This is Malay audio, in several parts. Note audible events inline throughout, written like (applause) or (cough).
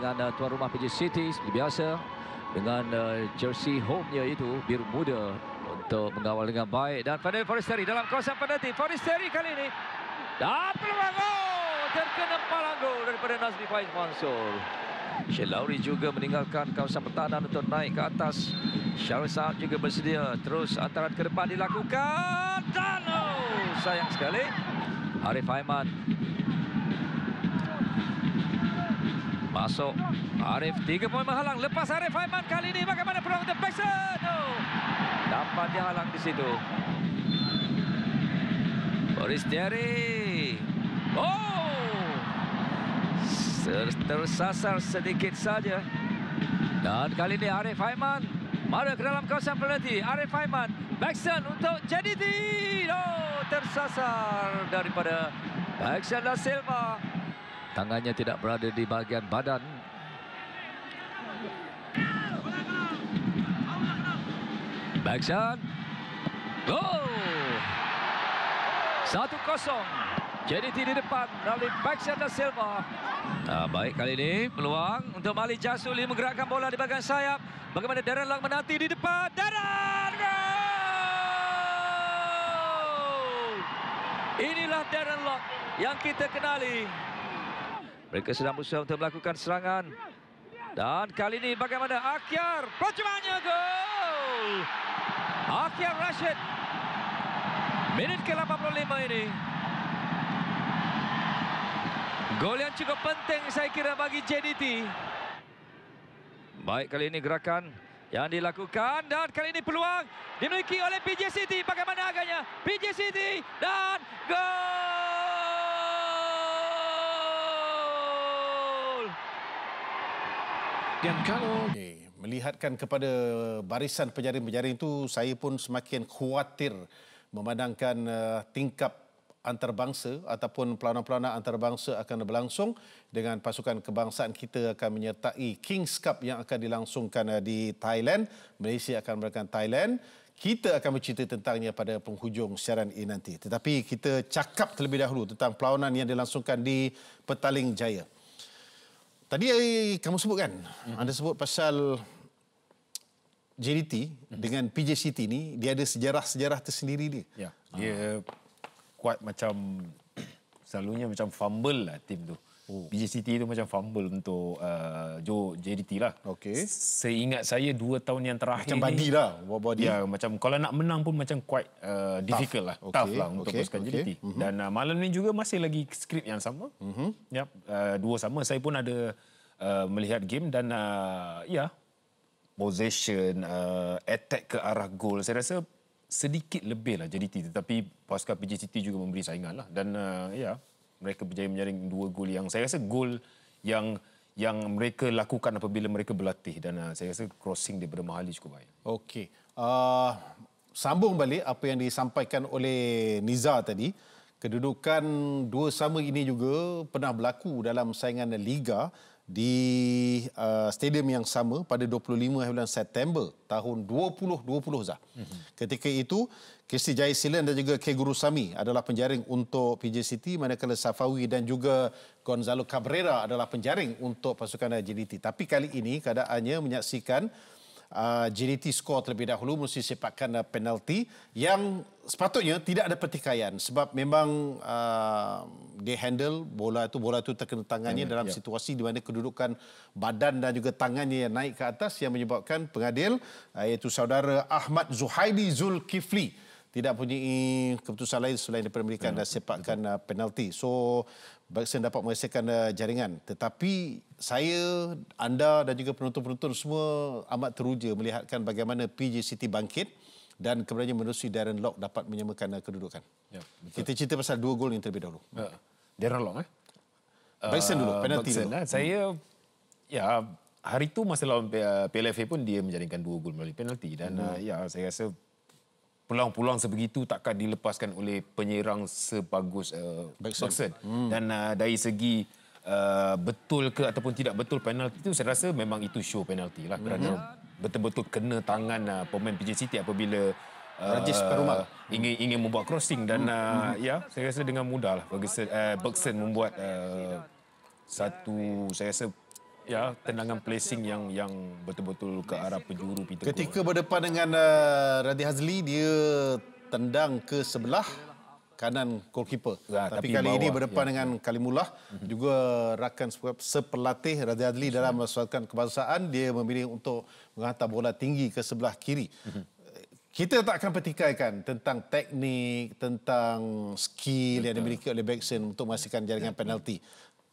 dengan uh, tuan rumah PJ City seperti biasa dengan uh, jersey home-nya itu biru muda untuk mengawal dengan baik dan pada Forestieri dalam kawasan penalti Forestieri kali ini dapat peluang gol terkena palang gol daripada Nazri Faiz Mansur Shelauri juga meninggalkan kawasan pertahanan untuk naik ke atas Syarul Saab juga bersedia terus antaran ke depan dilakukan dan oh, sayang sekali Arif Aiman Masuk Arif tiga poin menghalang lepas Arif Haiman kali ini bagaimana peluang The Bexer? No. Dapat dia halang di situ. Boris Diary. Oh! Ter tersasar sedikit saja. Dan kali ini Arif Haiman mara ke dalam kawasan penalti. Arif Haiman Bexer untuk JDT. Oh, tersasar daripada Bexer dan Silva. Tangannya tidak berada di bahagian badan. Backshot. Goal. Satu kosong. JDT di depan. Lalu backshot dan Silva. Nah, baik kali ini peluang untuk Malik Jasuli menggerakkan bola di bahagian sayap. Bagaimana Darren Lang menanti di depan. Darren Lang. Inilah Darren Lang yang kita kenali. Mereka sedang berusaha untuk melakukan serangan. Dan kali ini bagaimana Akhyar percumaannya gol. Akhyar Rashid. Minit ke-85 ini. Gol yang cukup penting saya kira bagi JDT. Baik kali ini gerakan yang dilakukan dan kali ini peluang dimiliki oleh PJ City. Bagaimana agaknya? PJ City dan gol. Dan kalau okay. melihatkan kepada barisan penjaring-penjaring itu, saya pun semakin khawatir memandangkan uh, tingkap antarabangsa ataupun pelana-pelana antarabangsa akan berlangsung dengan pasukan kebangsaan kita akan menyertai Kings Cup yang akan dilangsungkan eh, di Thailand. Malaysia akan berangkat Thailand. Kita akan bercerita tentangnya pada penghujung siaran ini nanti. Tetapi kita cakap terlebih dahulu tentang pelawanan yang dilangsungkan di Petaling Jaya. Tadi eh, kamu sebut kan, hmm. anda sebut pasal JDT hmm. dengan PJCT City ni, dia ada sejarah-sejarah tersendiri dia. Ya. Dia ha. kuat macam selalunya macam fumble lah tim tu oh. Hmm. PJ City tu macam fumble untuk uh, Joe JDT lah. Okay. Seingat saya dua tahun yang terakhir macam body lah. What body? Hmm. macam kalau nak menang pun macam quite uh, difficult tough. lah. Okay. Tough lah untuk okay. okay. JDT. Mm-hmm. Dan uh, malam ni juga masih lagi skrip yang sama. Mm-hmm. Yep. Uh, dua sama. Saya pun ada uh, melihat game dan uh, ya yeah. possession, uh, attack ke arah gol Saya rasa sedikit lebih lah JDT. Tetapi pasca PJ City juga memberi saingan lah. Dan uh, ya... Yeah mereka berjaya menyaring dua gol yang saya rasa gol yang yang mereka lakukan apabila mereka berlatih dan uh, saya rasa crossing daripada Mahali cukup baik. Okey. Uh, sambung balik apa yang disampaikan oleh Nizar tadi, kedudukan dua sama ini juga pernah berlaku dalam saingan liga di uh, stadium yang sama pada 25 September tahun 2020 Zah. Mm-hmm. Ketika itu Kristi Jaya Silin dan juga K. Guru Sami adalah penjaring untuk PJ City manakala Safawi dan juga Gonzalo Cabrera adalah penjaring untuk pasukan JDT. Tapi kali ini keadaannya menyaksikan JDT uh, skor terlebih dahulu mesti sepakkan uh, penalti yang sepatutnya tidak ada pertikaian sebab memang uh, dia handle bola itu bola itu terkena tangannya yeah, hmm, dalam yeah. situasi di mana kedudukan badan dan juga tangannya yang naik ke atas yang menyebabkan pengadil uh, iaitu saudara Ahmad Zuhaidi Zulkifli tidak punya keputusan lain selain daripada memberikan yeah. sepakan yeah. Uh, penalti. So Bergson dapat menghasilkan uh, jaringan. Tetapi saya, anda dan juga penonton-penonton semua amat teruja melihatkan bagaimana PJ City bangkit dan kebenarnya menerusi Darren Lock dapat menyamakan uh, kedudukan. Ya, betul. Kita cerita pasal dua gol yang terlebih dahulu. Uh, Darren Lock eh? Bergson dulu, penalti Bergson, dulu. Nah, eh? saya, ya hari itu masa lawan PLFA pun dia menjaringkan dua gol melalui penalti. Dan hmm. uh, ya saya rasa Pulang-pulang sebegitu takkan dilepaskan oleh penyerang sebagus uh, Bergson. Hmm. Dan uh, dari segi uh, betul ke ataupun tidak betul penalti itu, saya rasa memang itu show penalti lah. Kerana hmm. betul-betul kena tangan uh, pemain PJ City apabila uh, Rajis Perumal uh, ingin ingin membuat crossing dan hmm. uh, hmm. ya saya rasa dengan mudahlah lah Bergson, uh, Bergson membuat uh, satu saya rasa ya tendangan placing yang yang betul-betul ke arah penjuru Peter Ketika Goh. berdepan dengan uh, Radhi Hazli dia tendang ke sebelah kanan goalkeeper. Nah, ya, tapi, tapi kali bawah, ini berdepan ya. dengan Kalimullah mm-hmm. juga rakan sepelatih Radhi Hazli mm-hmm. dalam mhm. mesuatkan kebangsaan dia memilih untuk menghantar bola tinggi ke sebelah kiri. Mm-hmm. Kita tak akan petikaikan tentang teknik, tentang skill yang dimiliki oleh Bexen untuk memastikan jaringan ya. penalti.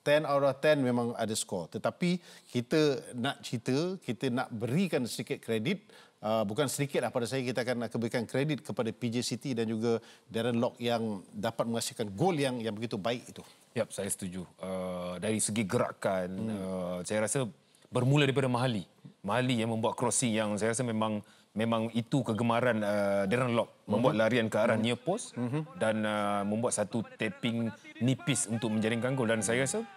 10 out of 10 memang ada skor. Tetapi kita nak cerita, kita nak berikan sedikit kredit. Uh, bukan sedikit lah pada saya kita akan nak berikan kredit kepada PJ City dan juga Darren Lock yang dapat menghasilkan gol yang yang begitu baik itu. Ya, yep, saya setuju. Uh, dari segi gerakan, hmm. uh, saya rasa bermula daripada Mahali. Mahali yang membuat crossing yang saya rasa memang memang itu kegemaran uh, Darren Lock membuat hmm larian ke arah hmm near post hmm dan uh, membuat satu tapping nipis untuk menjaringkan gol dan saya rasa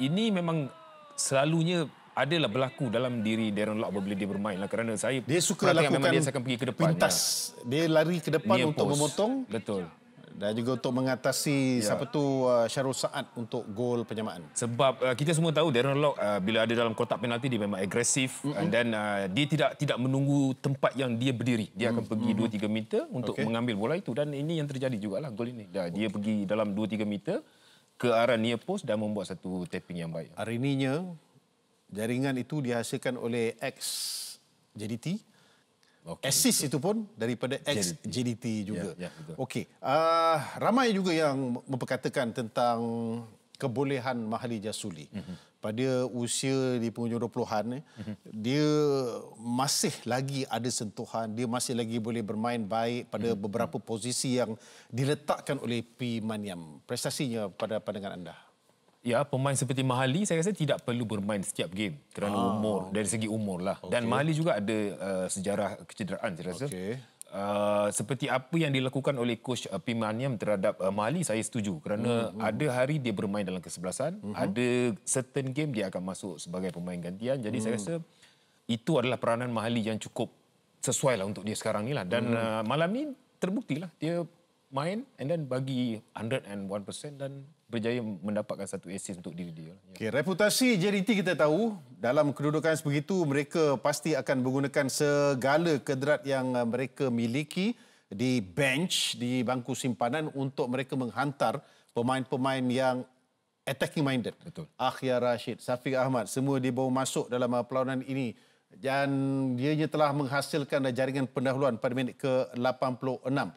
ini memang selalunya adalah berlaku dalam diri Darren Lock apabila dia bermain lah kerana saya dia suka lakukan dia akan pergi ke depan pintas ya. dia lari ke depan Near untuk post. memotong betul dan juga untuk mengatasi ya. siapa tu uh, Syarul Saad untuk gol penyamaan. Sebab uh, kita semua tahu Darren Lock uh, bila ada dalam kotak penalti dia memang agresif dan uh, dia tidak tidak menunggu tempat yang dia berdiri. Dia Mm-mm. akan pergi Mm-mm. 2 3 meter untuk okay. mengambil bola itu dan ini yang terjadi jugalah gol ini. Dan okay. dia oh. pergi dalam 2 3 meter ke arah near post dan membuat satu tapping yang baik. Hari ininya jaringan itu dihasilkan oleh ex JDT. Okay, Assist itu pun daripada ex JDT juga. Ya, ya, Okey, uh, ramai juga yang memperkatakan tentang kebolehan Mahli Jasuli. Mm-hmm pada usia di penghujung 20-an mm-hmm. dia masih lagi ada sentuhan dia masih lagi boleh bermain baik pada mm-hmm. beberapa posisi yang diletakkan oleh P Maniam prestasinya pada pandangan anda Ya, pemain seperti Mahali saya rasa tidak perlu bermain setiap game kerana ah, umur okay. dari segi umur lah. Okay. Dan Mahali juga ada uh, sejarah kecederaan saya rasa. Okay. Uh, seperti apa yang dilakukan oleh coach uh, Pimaniam terhadap uh, Mali saya setuju kerana mm-hmm. ada hari dia bermain dalam kesebelasan mm-hmm. ada certain game dia akan masuk sebagai pemain gantian jadi mm saya rasa itu adalah peranan Mali yang cukup sesuai lah untuk dia sekarang ni lah dan mm-hmm. uh, malam ni terbuktilah dia main and then bagi 101% dan berjaya mendapatkan satu assist untuk diri dia. Lah. Ya. Okay, reputasi JDT kita tahu dalam kedudukan sebegitu mereka pasti akan menggunakan segala kederat yang uh, mereka miliki di bench, di bangku simpanan untuk mereka menghantar pemain-pemain yang attacking minded. Betul. Akhya Rashid, Safiq Ahmad, semua dibawa masuk dalam uh, perlawanan ini dan dianya telah menghasilkan jaringan pendahuluan pada minit ke-86.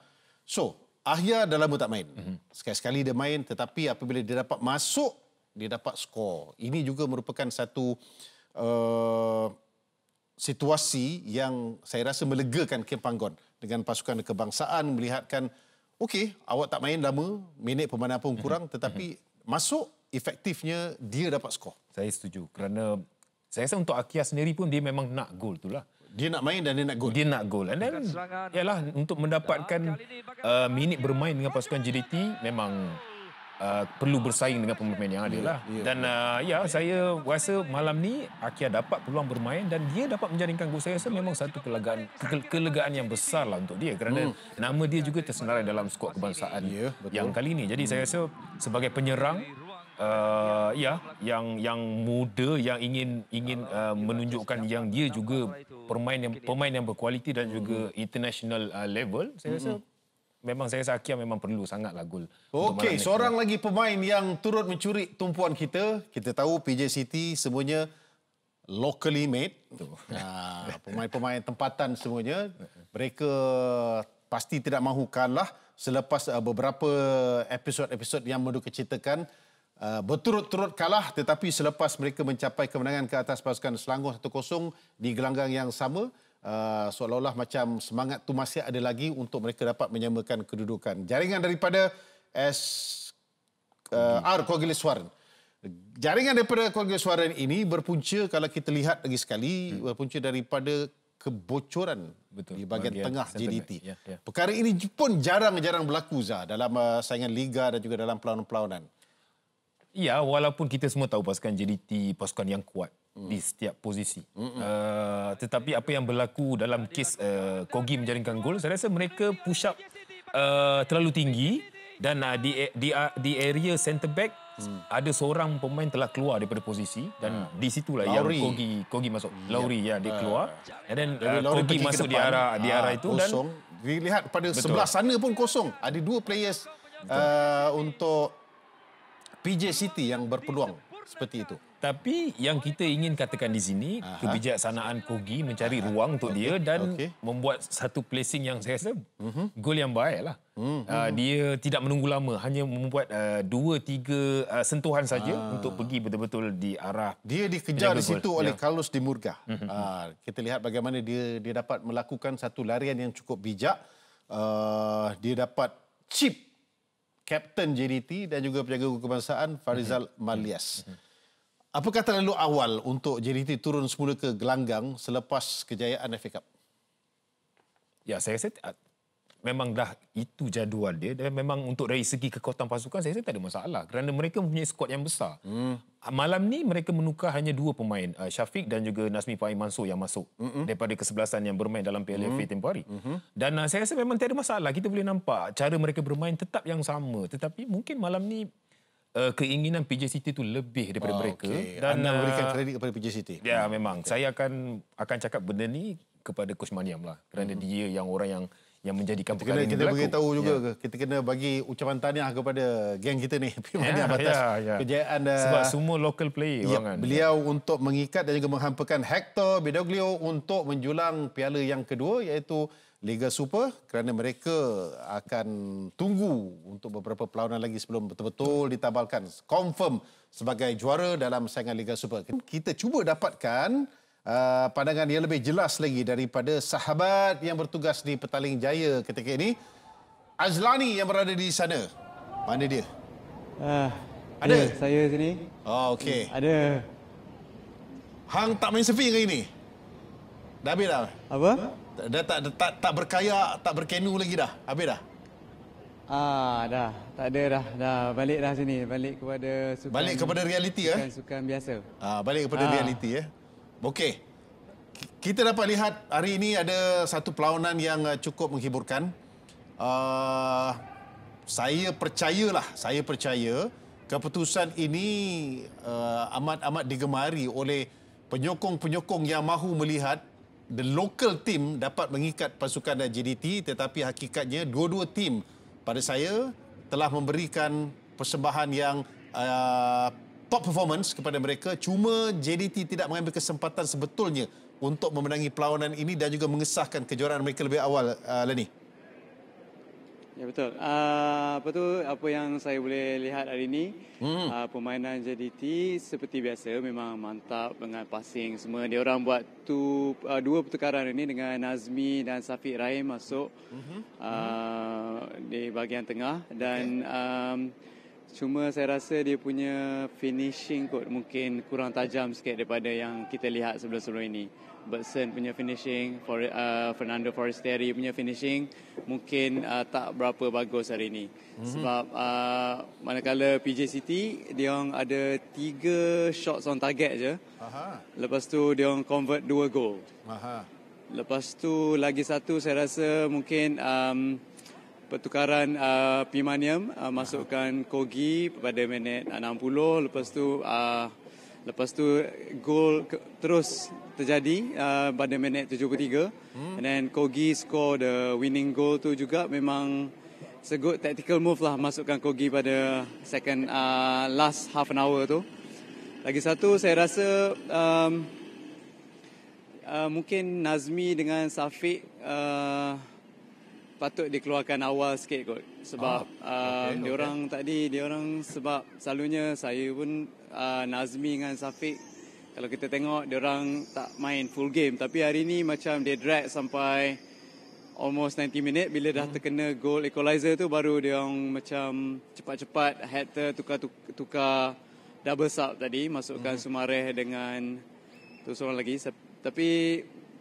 So, Ahya dah lama tak main. Sekali-sekali dia main tetapi apabila dia dapat masuk, dia dapat skor. Ini juga merupakan satu uh, situasi yang saya rasa melegakan Kim Panggon dengan pasukan kebangsaan melihatkan okey, awak tak main lama, minit pemainan pun kurang mhm. tetapi mhm. masuk efektifnya dia dapat skor. Saya setuju kerana saya rasa untuk Akia sendiri pun dia memang nak gol itulah dia nak main dan dia nak gol. Dia nak gol. And then ialah untuk mendapatkan uh, minit bermain dengan pasukan JDT memang uh, perlu bersaing dengan pemain-pemain yang ada yeah, lah. Yeah, ya. dan uh, ya yeah, saya rasa malam ni Akia dapat peluang bermain dan dia dapat menjaringkan gol. Saya rasa memang satu kelegaan ke- kelegaan yang besar lah untuk dia kerana hmm. nama dia juga tersenarai dalam skuad kebangsaan yeah, ya, yang kali ini. Jadi hmm. saya rasa sebagai penyerang uh, ya yang yang muda yang ingin ingin uh, menunjukkan yang dia juga pemain yang pemain yang berkualiti dan juga hmm. international uh, level saya rasa hmm. Memang saya rasa Akia memang perlu sangatlah gol. Okey, seorang lagi pemain yang turut mencuri tumpuan kita. Kita tahu PJ City semuanya locally made. (laughs) Ah, pemain-pemain tempatan semuanya. Mereka pasti tidak mahu kalah selepas uh, beberapa episod-episod yang mereka ceritakan. Eh, berturut-turut kalah tetapi selepas mereka mencapai kemenangan ke atas pasukan Selangor 1-0 di gelanggang yang sama uh, seolah-olah macam semangat tu masih ada lagi untuk mereka dapat menyamakan kedudukan jaringan daripada S uh, R Kogiliswaran jaringan daripada Kogiliswaran ini berpunca kalau kita lihat lagi sekali hmm. berpunca daripada kebocoran Betul, di bahagian, bahagian tengah JDT. Ya, ya. Perkara ini pun jarang-jarang berlaku Zah, dalam uh, saingan liga dan juga dalam pelawanan-pelawanan. Ya, walaupun kita semua tahu pasukan JDT pasukan yang kuat mm. di setiap posisi. hmm Uh, tetapi apa yang berlaku dalam kes uh, Kogi menjaringkan gol, saya rasa mereka push up uh, terlalu tinggi dan uh, di, di, uh, di area centre back mm. ada seorang pemain telah keluar daripada posisi dan mm. di situ lah yang Kogi Kogi masuk. Yeah. Hmm, Lauri ya. ya dia keluar. Uh. And uh, Kogi masuk di arah di arah itu kosong. dan lihat pada Betul. sebelah sana pun kosong. Ada dua players uh, untuk PJ City yang berpeluang seperti itu. Tapi yang kita ingin katakan di sini Aha. kebijaksanaan Kogi mencari Aha. ruang untuk okay. dia dan okay. membuat satu placing yang saya rasa uh-huh. Mhm. gol yang baiklah. Uh-huh. Mhm, ah, uh, mhm. dia tidak menunggu lama hanya membuat uh, dua tiga uh, sentuhan saja uh. untuk pergi betul-betul di arah dia dikejar di situ goal. oleh yeah. Carlos Di Murga. Uh-huh. Uh, kita lihat bagaimana dia dia dapat melakukan satu larian yang cukup bijak. Uh, dia dapat chip Kapten JDT dan juga penjaga kebangsaan Farizal mm-hmm. Malias. Mm-hmm. Apa kata lalu awal untuk JDT turun semula ke gelanggang selepas kejayaan FA Cup? Ya, saya rasa memang dah itu jadual dia dan memang untuk dari segi kekuatan pasukan saya rasa tak ada masalah kerana mereka mempunyai skuad yang besar. Hmm. Malam ni mereka menukar hanya dua pemain uh, Syafiq dan juga Nasmi Pai Mansur yang masuk Mm-mm. daripada kesebelasan yang bermain dalam PLFA mm. Mm-hmm. tempoh hari. Mm-hmm. Dan uh, saya rasa memang tiada masalah kita boleh nampak cara mereka bermain tetap yang sama tetapi mungkin malam ni Uh, keinginan PJ City tu lebih daripada oh, mereka dan Anda memberikan uh, kredit kepada PJ City. Ya yeah, hmm. memang. Okay. Saya akan akan cakap benda ni kepada Coach Maniam lah kerana hmm. dia yang orang yang yang menjadikan kita perkara kena, ini kita berlaku. Kita kena beritahu juga ya. ke? Kita kena bagi ucapan tahniah kepada geng kita ni. (laughs) Pemani ya, Abatas. Ya, ya. Kejayaan. Uh, Sebab semua local player. Ya, kan. beliau ya. untuk mengikat dan juga menghampakan Hector Bidoglio untuk menjulang piala yang kedua iaitu Liga Super kerana mereka akan tunggu untuk beberapa perlawanan lagi sebelum betul-betul ditabalkan. Confirm sebagai juara dalam saingan Liga Super. Kita cuba dapatkan uh, pandangan yang lebih jelas lagi daripada sahabat yang bertugas di Petaling Jaya ketika ini. Azlani yang berada di sana. Mana dia? Uh, ada? Ya, saya sini. Oh, okey. Ya, ada. Hang tak main sepi hari ini? Dah habis dah? Apa? Dah tak, tak, tak berkaya, tak berkenu lagi dah? Habis dah? Ah, dah. Tak ada dah. Dah balik dah sini. Balik kepada sukan. Balik kepada realiti ya. Sukan, eh? sukan biasa. Ah, balik kepada ah. realiti ya. Eh? Okey. Kita dapat lihat hari ini ada satu perlawanan yang uh, cukup menghiburkan. Uh, saya percayalah, saya percaya keputusan ini uh, amat-amat uh, digemari oleh penyokong-penyokong yang mahu melihat the local team dapat mengikat pasukan JDT tetapi hakikatnya dua-dua team pada saya telah memberikan persembahan yang uh, top performance kepada mereka. Cuma JDT tidak mengambil kesempatan sebetulnya untuk memenangi perlawanan ini dan juga mengesahkan kejuaraan mereka lebih awal, uh, Lenny. Ya betul. Uh, apa tu apa yang saya boleh lihat hari ini hmm. uh, permainan JDT seperti biasa memang mantap dengan passing semua. Dia orang buat tu uh, dua pertukaran ini dengan Nazmi dan Safiq Rahim masuk hmm. Uh, hmm. di bahagian tengah dan okay. um, Cuma saya rasa dia punya finishing kot mungkin kurang tajam sikit daripada yang kita lihat sebelum-sebelum ini. Bertson punya finishing, For, uh, Fernando Forestieri punya finishing mungkin uh, tak berapa bagus hari ini. Mm-hmm. Sebab uh, manakala PJ City, dia orang ada tiga shots on target je. Aha. Lepas tu dia orang convert dua gol. Lepas tu lagi satu saya rasa mungkin... Um, pertukaran uh, pimanium uh, masukkan kogi pada minit 60 uh, lepas tu uh, lepas tu gol terus terjadi uh, pada minit 73 hmm. and then kogi score the winning goal tu juga memang it's tactical move lah masukkan kogi pada second uh, last half an hour tu lagi satu saya rasa um, uh, mungkin Nazmi dengan Safiq uh, patut dikeluarkan awal sikit kot sebab oh, ah, okay, um, ah, okay. dia orang tadi dia orang sebab selalunya saya pun uh, Nazmi dengan Safiq kalau kita tengok dia orang tak main full game tapi hari ni macam dia drag sampai almost 90 minit bila dah hmm. terkena goal equalizer tu baru dia orang macam cepat-cepat header tukar-tukar double sub tadi masukkan hmm. Sumareh dengan tu seorang lagi tapi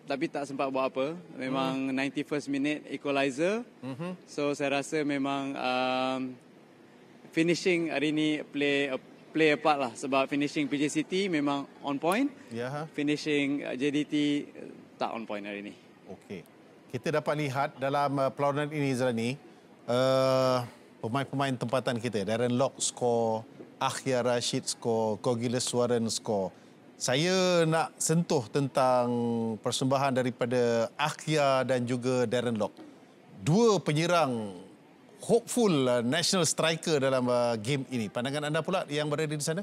tapi tak sempat buat apa. Memang mm. 91st minute equalizer. Mm-hmm. So saya rasa memang um, finishing hari ni play a, play a part lah sebab finishing PJ City memang on point. Yeah. Finishing uh, JDT tak on point hari ni. Okey. Kita dapat lihat dalam uh, pelawanan ini Zrani uh, pemain-pemain tempatan kita Darren Lock score, Akhyar Rashid score, Kogilas Warren score. Saya nak sentuh tentang persembahan daripada Akhya dan juga Darren Lock. Dua penyerang hopeful uh, national striker dalam uh, game ini. Pandangan anda pula yang berada di sana?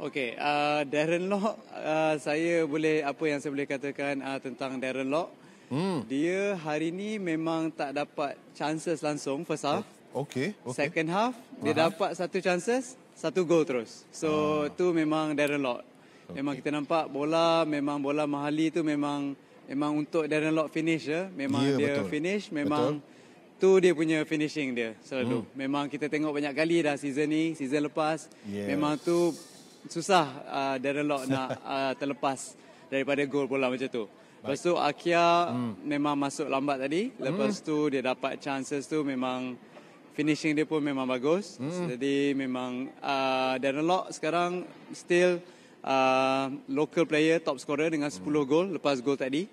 Okey, uh, Darren Lock, uh, saya boleh apa yang saya boleh katakan uh, tentang Darren Lock. Hmm. Dia hari ini memang tak dapat chances langsung first half. Oh, okey, okay. Second half uh-huh. dia dapat satu chances satu gol terus. So oh. tu memang Darren Lock. Okay. Memang kita nampak bola memang bola Mahali tu memang memang untuk Darren Lock finish ya. Memang yeah, dia betul. finish memang betul. tu dia punya finishing dia selalu. Hmm. Memang kita tengok banyak kali dah season ni, season lepas yes. memang tu susah uh, Darren Lock nak (laughs) uh, terlepas daripada gol bola macam tu. Lepas tu Akia hmm. memang masuk lambat tadi. Hmm. Lepas hmm. tu dia dapat chances tu memang finishing dia pun memang bagus. Hmm. Jadi memang uh, Dan Lok sekarang still uh, local player top scorer dengan 10 hmm. gol lepas gol tadi.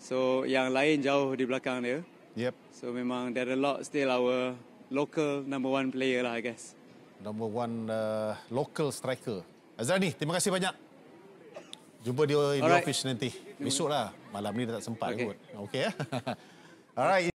So yang lain jauh di belakang dia. Yep. So memang Dan Lok still our local number one player lah I guess. Number one uh, local striker. Azrani, terima kasih banyak. Jumpa di, di office nanti. Besok lah. Malam ni dah tak sempat okay. kot. Okay. Eh? (laughs) Alright.